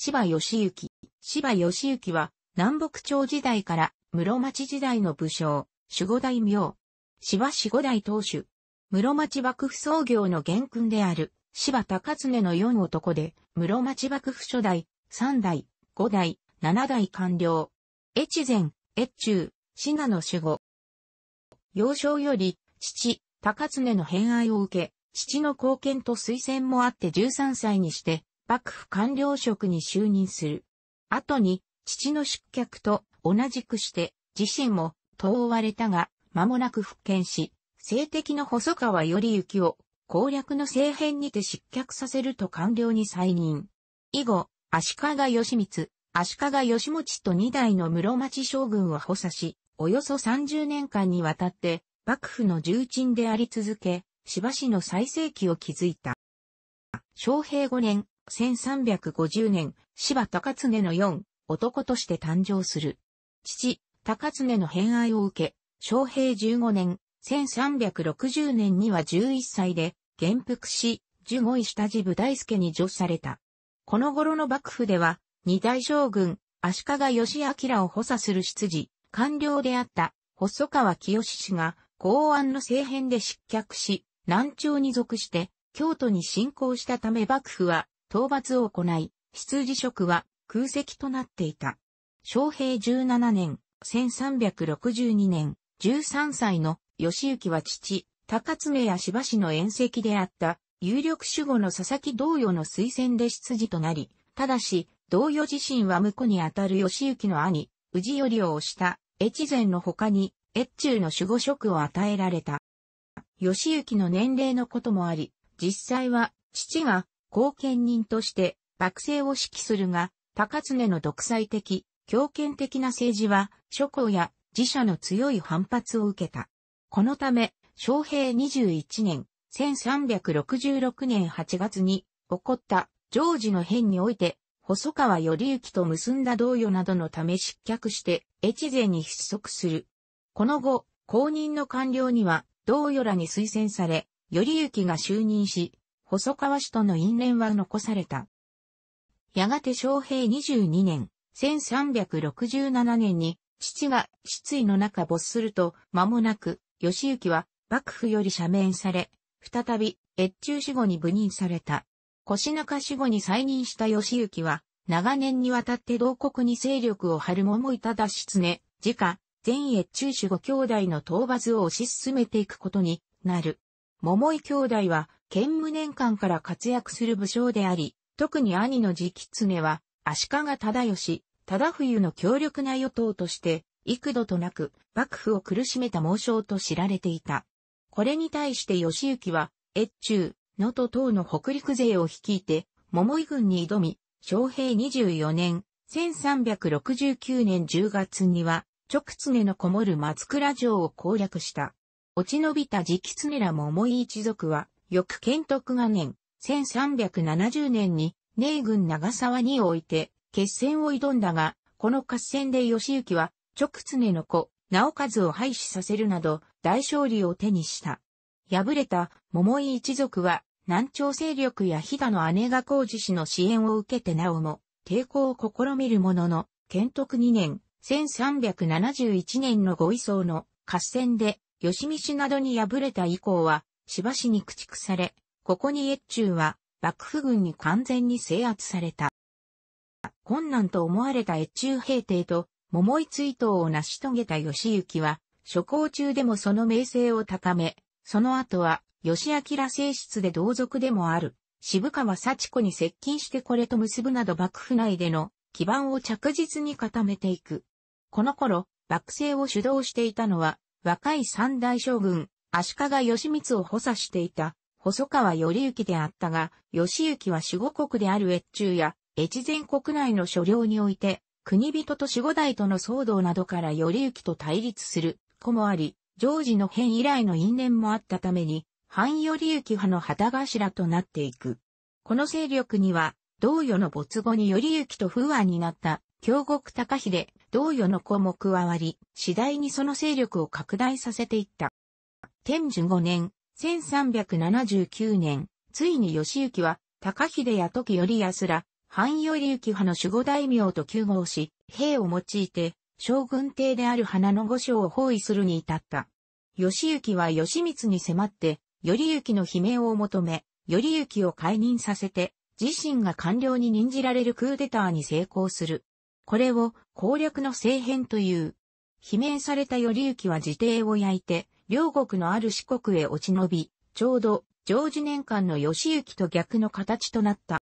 芝義行。芝義行は、南北朝時代から室町時代の武将、守護大名。芝守護大当主。室町幕府創業の元君である、芝高常の四男で、室町幕府初代、三代、五代、七代官僚。越前、越中、信濃守護。幼少より、父、高常の偏愛を受け、父の貢献と推薦もあって13歳にして、幕府官僚職に就任する。後に、父の失脚と同じくして、自身も、遠追われたが、間もなく復権し、政敵の細川頼行を、攻略の政変にて失脚させると官僚に再任。以後、足利義満、足利義持と二代の室町将軍を補佐し、およそ30年間にわたって、幕府の重鎮であり続け、しばしの最盛期を築いた。昌平5年、1350年、柴高常の4、男として誕生する。父、高常の偏愛を受け、昌平15年、1360年には11歳で、元服し、十五位下地部大助に助された。この頃の幕府では、二大将軍、足利義明を補佐する執事、官僚であった、細川清氏が、公安の政変で失脚し、南朝に属して、京都に侵攻したため幕府は、討伐を行い、出自職は空席となっていた。昭平17年、1362年、13歳の義行は父、高爪や芝市の宴席であった有力守護の佐々木同様の推薦で出自となり、ただし、同様自身は婿にあたる義行の兄、宇治頼をした越前の他に、越中の守護職を与えられた。義行の年齢のこともあり、実際は、父が後見人として幕政を指揮するが、高常の独裁的、強権的な政治は諸侯や自社の強い反発を受けた。このため、昭平21年、1366年8月に起こったジョージの変において、細川頼幸と結んだ同与などのため失脚して、越前に失速する。この後、公認の官僚には、同与らに推薦され、頼幸が就任し、細川氏との因縁は残された。やがて昌平22年、1367年に、父が失意の中没すると、間もなく、義行は幕府より赦免され、再び、越中死後に部任された。腰中死後に再任した義行は、長年にわたって同国に勢力を張る桃井忠失ね、自家、前越中守護兄弟の討伐を推し進めていくことになる。桃井兄弟は、剣武年間から活躍する武将であり、特に兄の直常は、足利忠義、忠冬の強力な与党として、幾度となく、幕府を苦しめた猛将と知られていた。これに対して義行は、越中、能登等の北陸勢を率いて、桃井軍に挑み、昌平24年、1369年10月には、直常のこもる松倉城を攻略した。落ち延びた直常ら桃井一族は、翌建徳元年、1370年に、寧軍長沢において、決戦を挑んだが、この合戦で義行は、直常の子、直和を廃止させるなど、大勝利を手にした。敗れた桃井一族は、南朝勢力や飛騨の姉が工事氏の支援を受けてなおも、抵抗を試みるものの、建徳2年、1371年のご位層の合戦で、吉見市などに敗れた以降は、しばしに駆逐され、ここに越中は、幕府軍に完全に制圧された。困難と思われた越中平定と、桃井追悼を成し遂げた吉行は、諸行中でもその名声を高め、その後は、吉明正室で同族でもある、渋川幸子に接近してこれと結ぶなど幕府内での基盤を着実に固めていく。この頃、幕政を主導していたのは、若い三大将軍、足利義満を補佐していた、細川頼之であったが、義行は守護国である越中や、越前国内の所領において、国人と守護代との騒動などから頼之と対立する、子もあり、常時の変以来の因縁もあったために、反頼之派の旗頭となっていく。この勢力には、同世の没後に頼之と不安になった、京極高秀、同与の子も加わり、次第にその勢力を拡大させていった。天寿五年、1379年、ついに義行は、高秀や時頼安ら、藩頼行派の守護大名と休合し、兵を用いて、将軍邸である花の御所を包囲するに至った。義行は義光に迫って、頼行の悲鳴を求め、頼行を解任させて、自身が官僚に任じられるクーデターに成功する。これを攻略の政変という。罷免された頼行は自邸を焼いて、両国のある四国へ落ち延び、ちょうど常時年間の義行と逆の形となった。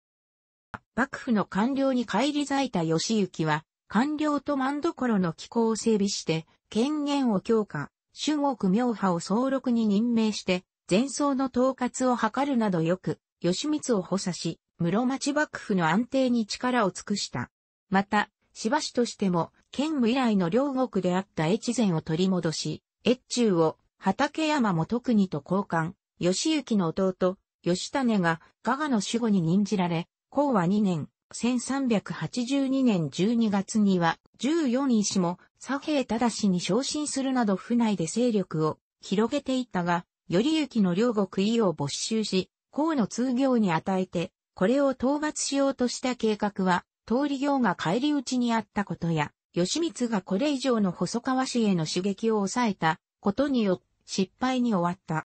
幕府の官僚に返り咲いた義行は、官僚と万所の機構を整備して、権限を強化、主国妙派を総録に任命して、前奏の統括を図るなどよく、義満を補佐し、室町幕府の安定に力を尽くした。また、しばしとしても、剣務以来の両国であった越前を取り戻し、越中を畠山も特にと交換、義行の弟、義種が加賀の守護に任じられ、公は2年、1382年12月には、14医師も左平正に昇進するなど府内で勢力を広げていったが、頼行の両国伊を没収し、公の通行に与えて、これを討伐しようとした計画は、通り行が帰り討ちにあったことや、義満がこれ以上の細川氏への刺激を抑えたことによって失敗に終わった。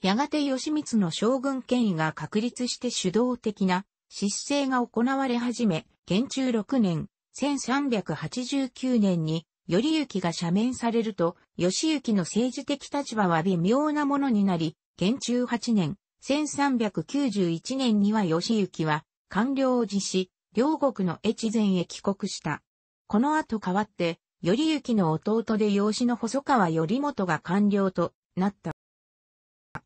やがて義満の将軍権威が確立して主導的な失政が行われ始め、建中6年、1389年に、頼行が赦免されると、義行の政治的立場は微妙なものになり、建中8年、1391年には義行は、官僚を辞し、両国の越前へ帰国した。この後代わって、頼幸の弟で養子の細川頼元が官僚となった。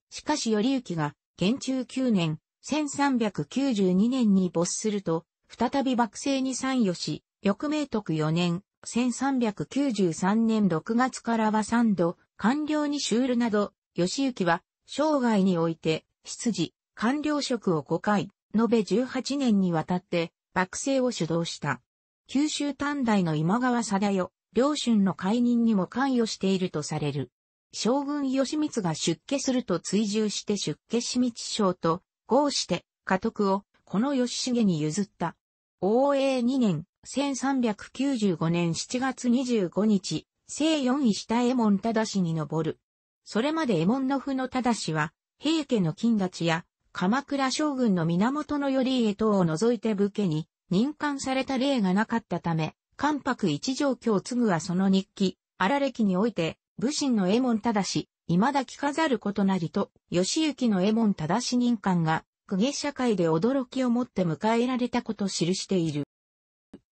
しかし頼幸が、元中9年、1392年に没すると、再び幕政に参与し、翌明徳4年、1393年6月からは3度、官僚に就るなど、義行は、生涯において、執事、官僚職を5回、延べ18年にわたって、幕政を主導した。九州短大の今川貞代、両春の解任にも関与しているとされる。将軍義満が出家すると追従して出家し道将と合して、家督をこの義重に譲った。応永2年、1395年7月25日、正四位下右衛門忠に登る。それまで右衛門の府の忠は、平家の金立や鎌倉将軍の源頼家等を除いて武家に任官された例がなかったため、関白一条京継はその日記、荒歴において、武神の衛門正し、未だ着飾ることなりと、義行の衛門正し任官が、公家社会で驚きをもって迎えられたことを記している。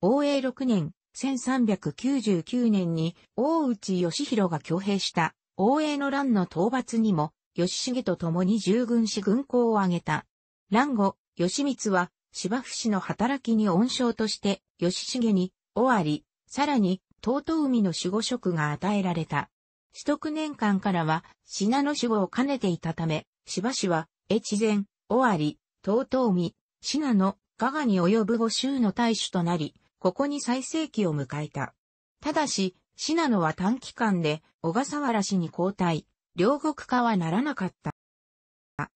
応永6年、1399年に、大内義弘が挙兵した、応永の乱の討伐にも、義重と共に従軍し軍功を挙げた。乱後、義光は芝生氏の働きに恩賞として義重に尾張、さらに遠東海の守護職が与えられた。取得年間からは、品の守護を兼ねていたため、芝氏は、越前、尾張、遠東海、品の、加賀に及ぶ五州の大主となり、ここに最盛期を迎えた。ただし、信濃は短期間で、小笠原氏に交代、両国化はならなかった。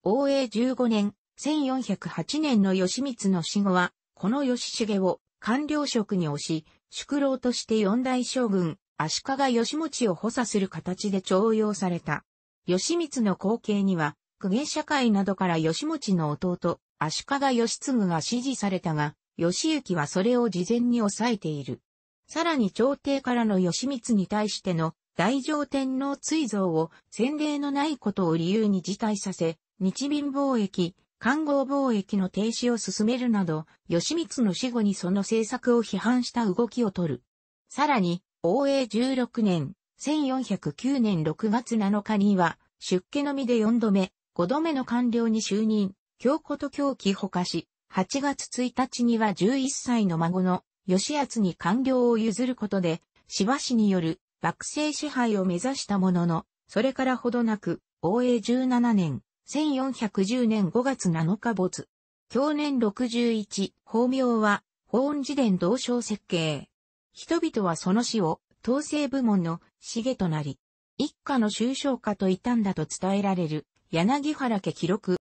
応永15年、1408年の義満の死後は、この義重を官僚職に推し、宿老として四大将軍、足利義持を補佐する形で徴用された。義満の後継には、公家社会などから義持の弟、足利義継が支持されたが、義行はそれを事前に抑えている。さらに朝廷からの義満に対しての大乗天皇追贈を先例のないことを理由に辞退させ、日民貿易、官合貿易の停止を進めるなど、義満の死後にその政策を批判した動きを取る。さらに、応永16年、1409年6月7日には、出家のみで4度目、5度目の官僚に就任、京子と京記ほかし、8月1日には11歳の孫の吉厚に官僚を譲ることで、芝氏による幕政支配を目指したものの、それからほどなく、応永17年、1410年5月7日没。去年61、法名は、法恩寺伝同省設計。人々はその死を、統制部門の重となり、一家の収章家といたんだと伝えられる、柳原家記録。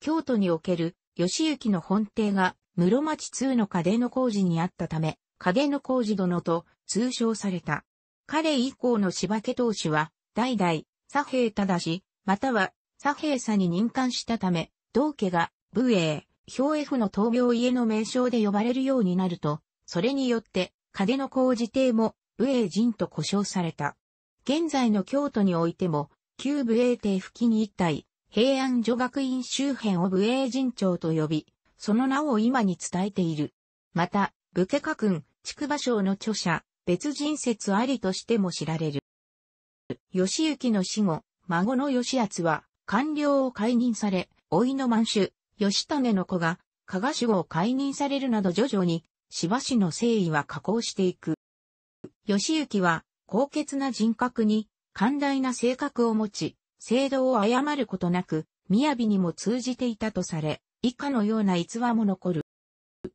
京都における、義行の本邸が、室町通の家出の工事にあったため、影の工事殿と通称された。彼以降の柴家当主は、代々、左平正、または、左平佐に任官したため、同家が、武衛、衛府の闘病家の名称で呼ばれるようになると、それによって、金の工事邸も、武衛人と呼称された。現在の京都においても、旧武衛邸付近一帯、平安女学院周辺を武衛人町と呼び、その名を今に伝えている。また、武家家君、筑波省の著者、別人説ありとしても知られる。義行の死後、孫の義厚は、官僚を解任され、老いの満州、義種の子が、加賀守護を解任されるなど徐々に、芝氏の誠意は下降していく。義行は、高潔な人格に、寛大な性格を持ち、制度を誤ることなく、雅にも通じていたとされ、以下のような逸話も残る。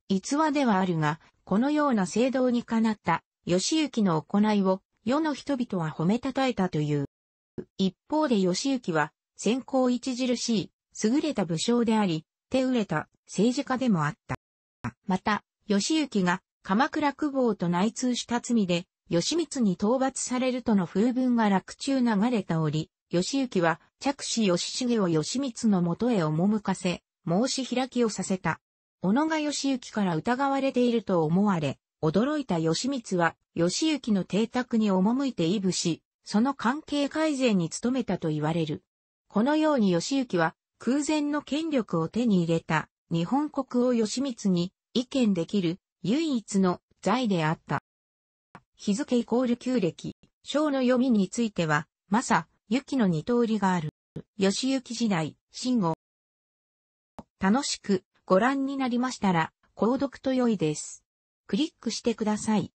逸話ではあるが、このような制度にかなった義行の行いを世の人々は褒めたたえたという。一方で義行は先行著しい優れた武将であり、手売れた政治家でもあった。また、義行が鎌倉久保と内通した罪で、義満に討伐されるとの風文が落中流れた折、義行は着手義重を義満のもとへ赴かせ、申し開きをさせた。小野が義行から疑われていると思われ、驚いた義満は、義行の邸宅に赴いてイブし、その関係改善に努めたと言われる。このように義行は、空前の権力を手に入れた、日本国を義満に、意見できる、唯一の財であった。日付イコール旧暦、章の読みについては、まさ、きの二通りがある。義行時代、信号。楽しくご覧になりましたら、購読と良いです。クリックしてください。